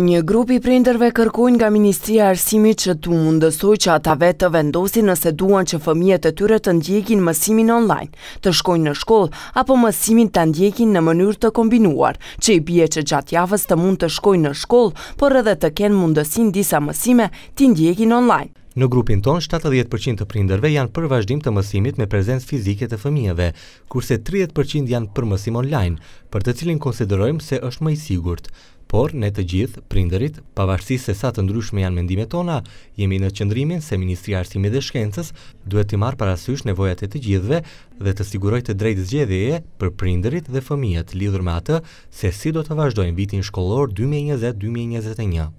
Një grupi prinderve kërkojnë nga Ministria Arsimit që të mundësoj që ata vetë të vendosi nëse duan që fëmijet e tyre të ndjekin mësimin online, të shkojnë në shkollë, apo mësimin të ndjekin në mënyrë të kombinuar, që i bje që gjatë javës të mund të shkojnë në shkollë, por edhe të kenë mundësin disa mësime të ndjekin online. Në grupin ton, 70% të prinderve janë për vazhdim të mësimit me prezencë fizike të fëmijëve, kurse 30% janë për mësim online, për të cilin konsiderojmë se është më i sigurt por ne të gjithë prindërit, pavarësisht se sa të ndryshme janë mendimet tona, jemi në qendrimin se Ministria e Arsimit dhe Shkencës duhet të marrë parasysh nevojat e të gjithëve dhe të sigurojë të drejtë zgjedhjeje për prindërit dhe fëmijët lidhur me atë se si do të vazhdojnë vitin shkollor 2020-2021.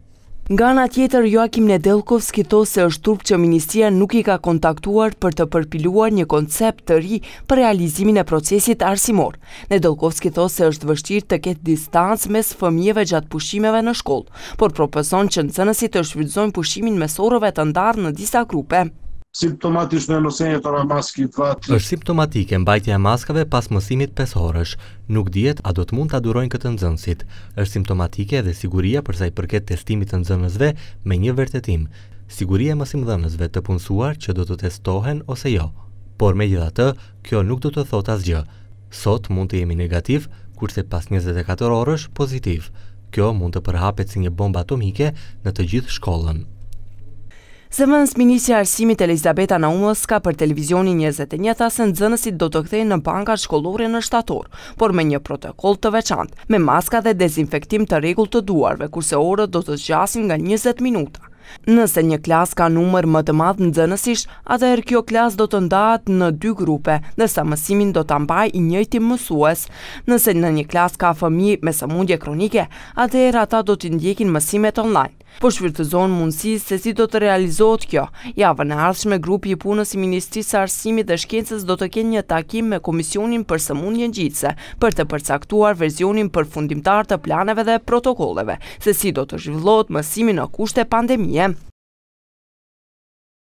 Nga nga tjetër, Joakim Nedelkovski to se është trup që ministria nuk i ka kontaktuar për të përpiluar një koncept të ri për realizimin e procesit arsimor. Nedelkovski to se është vështirë të ketë distancë mes fëmijeve gjatë pushimeve në shkollë, por propeson që në cënësi të shvrydzojnë pushimin mesorëve të ndarë në disa grupe simptomatisht në të maskit vatë. është simptomatike mbajtja e maskave pas mësimit 5 horësh. Nuk djetë a do të mund të adurojnë këtë nëzënsit. është simptomatike dhe siguria përsa i përket testimit të nëzënësve me një vërtetim. Siguria e mësim dhënësve të punësuar që do të testohen ose jo. Por me gjitha të, kjo nuk do të thot asgjë. Sot mund të jemi negativ, kurse pas 24 orësh pozitiv. Kjo mund të përhapet si një bomba atomike në të gjithë shkollën. Zemëns Ministri Arsimit Elizabeta Naumës ka për televizionin 21 thasën zënësit do të kthej në banka shkollore në shtator, por me një protokoll të veçant, me maska dhe dezinfektim të regull të duarve, kurse orët do të zgjasin nga 20 minuta. Nëse një klas ka numër më të madhë në dënësish, atëher kjo klas do të ndatë në dy grupe, sa mësimin do të ambaj i njëti mësues. Nëse në një klas ka fëmi me sëmundje kronike, atëher do të ndjekin mësimet online por shvirtëzon mundësi se si do të realizohet kjo. Javën e ardhshme grupi i punës i Ministrisë së Arsimit dhe Shkencës do të kenë një takim me Komisionin për një gjitëse për të përcaktuar versionin përfundimtar të planeve dhe protokolleve, se si do të zhvillohet mësimi në kushte pandemie.